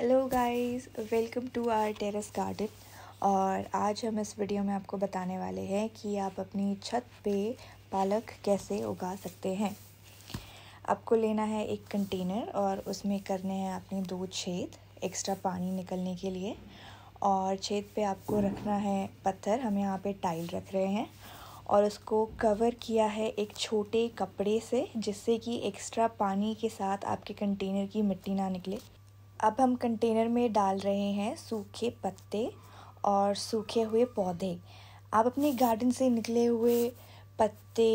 hello guys welcome to our terrace garden और आज हम इस वीडियो में आपको बताने वाले हैं कि आप अपनी छत पे पालक कैसे उगा सकते हैं आपको लेना है एक कंटेनर और उसमें करने हैं आपने दो छेद एक्स्ट्रा पानी निकलने के लिए और छेद पे आपको रखना है पत्थर हम यहाँ पे टाइल रख रहे हैं और उसको कवर किया है एक छोटे कपड़े से जिससे कि एक्स्ट्रा पानी के साथ आपके कंटेनर की मिट्टी ना निकले अब हम कंटेनर में डाल रहे हैं सूखे पत्ते और सूखे हुए पौधे आप अपने गार्डन से निकले हुए पत्ते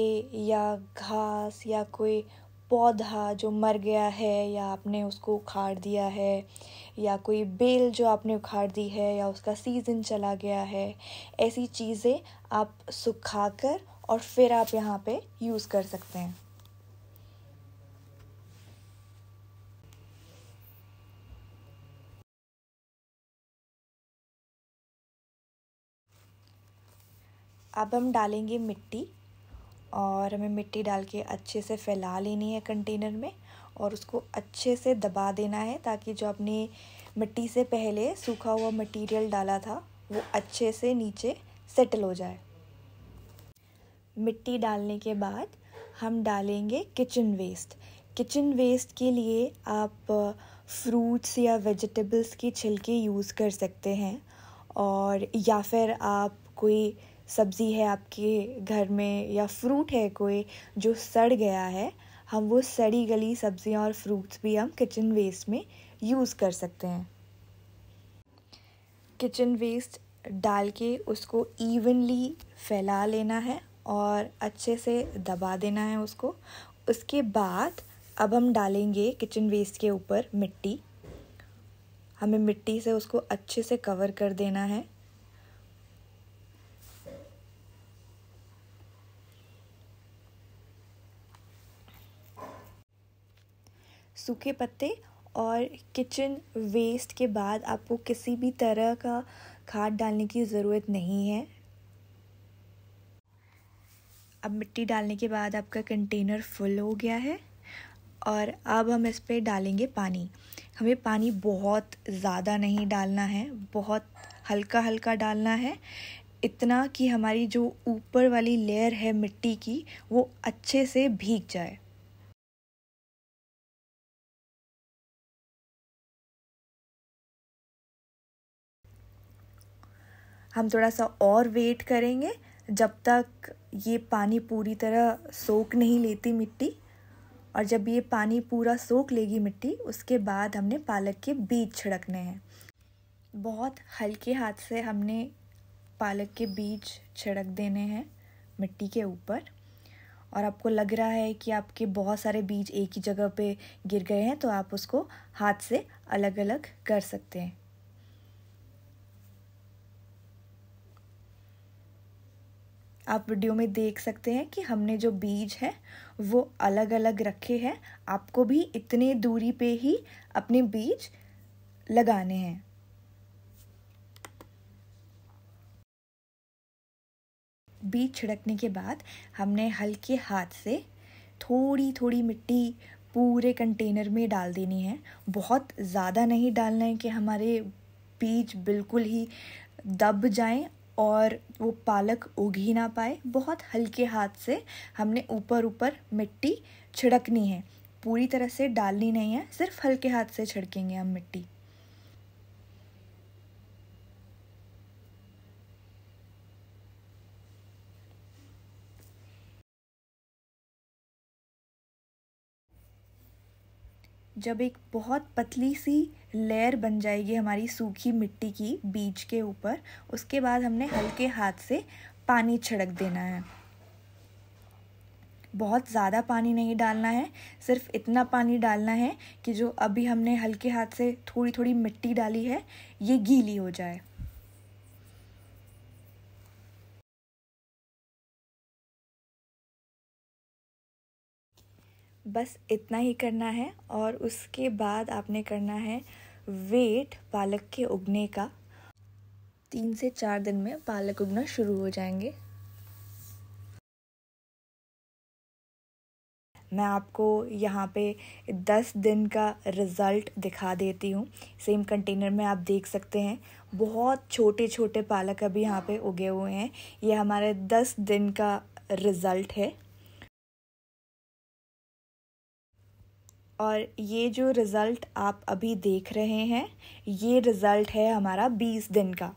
या घास या कोई पौधा जो मर गया है या आपने उसको उखाड़ दिया है या कोई बेल जो आपने उखाड़ दी है या उसका सीज़न चला गया है ऐसी चीज़ें आप सुखा कर और फिर आप यहाँ पे यूज़ कर सकते हैं अब हम डालेंगे मिट्टी और हमें मिट्टी डाल के अच्छे से फैला लेनी है कंटेनर में और उसको अच्छे से दबा देना है ताकि जो आपने मिट्टी से पहले सूखा हुआ मटेरियल डाला था वो अच्छे से नीचे सेटल हो जाए मिट्टी डालने के बाद हम डालेंगे किचन वेस्ट किचन वेस्ट के लिए आप फ्रूट्स या वेजिटेबल्स के छिलके यूज़ कर सकते हैं और या फिर आप कोई सब्ज़ी है आपके घर में या फ्रूट है कोई जो सड़ गया है हम वो सड़ी गली सब्ज़ियाँ और फ्रूट्स भी हम किचन वेस्ट में यूज़ कर सकते हैं किचन वेस्ट डाल के उसको इवनली फैला लेना है और अच्छे से दबा देना है उसको उसके बाद अब हम डालेंगे किचन वेस्ट के ऊपर मिट्टी हमें मिट्टी से उसको अच्छे से कवर कर देना है सूखे पत्ते और किचन वेस्ट के बाद आपको किसी भी तरह का खाद डालने की ज़रूरत नहीं है अब मिट्टी डालने के बाद आपका कंटेनर फुल हो गया है और अब हम इस पर डालेंगे पानी हमें पानी बहुत ज़्यादा नहीं डालना है बहुत हल्का हल्का डालना है इतना कि हमारी जो ऊपर वाली लेयर है मिट्टी की वो अच्छे से भीग जाए हम थोड़ा सा और वेट करेंगे जब तक ये पानी पूरी तरह सोख नहीं लेती मिट्टी और जब ये पानी पूरा सोख लेगी मिट्टी उसके बाद हमने पालक के बीज छिड़कने हैं बहुत हल्के हाथ से हमने पालक के बीज छिड़क देने हैं मिट्टी के ऊपर और आपको लग रहा है कि आपके बहुत सारे बीज एक ही जगह पे गिर गए हैं तो आप उसको हाथ से अलग अलग कर सकते हैं आप वीडियो में देख सकते हैं कि हमने जो बीज है वो अलग अलग रखे हैं आपको भी इतने दूरी पे ही अपने बीज लगाने हैं बीज छिड़कने के बाद हमने हल्के हाथ से थोड़ी थोड़ी मिट्टी पूरे कंटेनर में डाल देनी है बहुत ज़्यादा नहीं डालना है कि हमारे बीज बिल्कुल ही दब जाएं और वो पालक उग ही ना पाए बहुत हल्के हाथ से हमने ऊपर ऊपर मिट्टी छिड़कनी है पूरी तरह से डालनी नहीं है सिर्फ हल्के हाथ से छिड़केंगे हम मिट्टी जब एक बहुत पतली सी लेयर बन जाएगी हमारी सूखी मिट्टी की बीज के ऊपर उसके बाद हमने हल्के हाथ से पानी छिड़क देना है बहुत ज़्यादा पानी नहीं डालना है सिर्फ इतना पानी डालना है कि जो अभी हमने हल्के हाथ से थोड़ी थोड़ी मिट्टी डाली है ये गीली हो जाए बस इतना ही करना है और उसके बाद आपने करना है वेट पालक के उगने का तीन से चार दिन में पालक उगना शुरू हो जाएंगे मैं आपको यहाँ पे दस दिन का रिज़ल्ट दिखा देती हूँ सेम कंटेनर में आप देख सकते हैं बहुत छोटे छोटे पालक अभी यहाँ पे उगे हुए हैं ये हमारे दस दिन का रिज़ल्ट है और ये जो रिज़ल्ट आप अभी देख रहे हैं ये रिज़ल्ट है हमारा बीस दिन का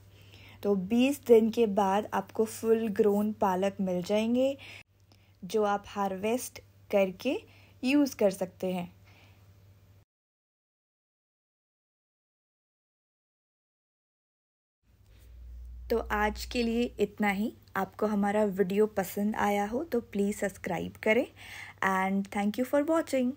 तो बीस दिन के बाद आपको फुल ग्रोन पालक मिल जाएंगे जो आप हार्वेस्ट करके यूज़ कर सकते हैं तो आज के लिए इतना ही आपको हमारा वीडियो पसंद आया हो तो प्लीज़ सब्सक्राइब करें and thank you for watching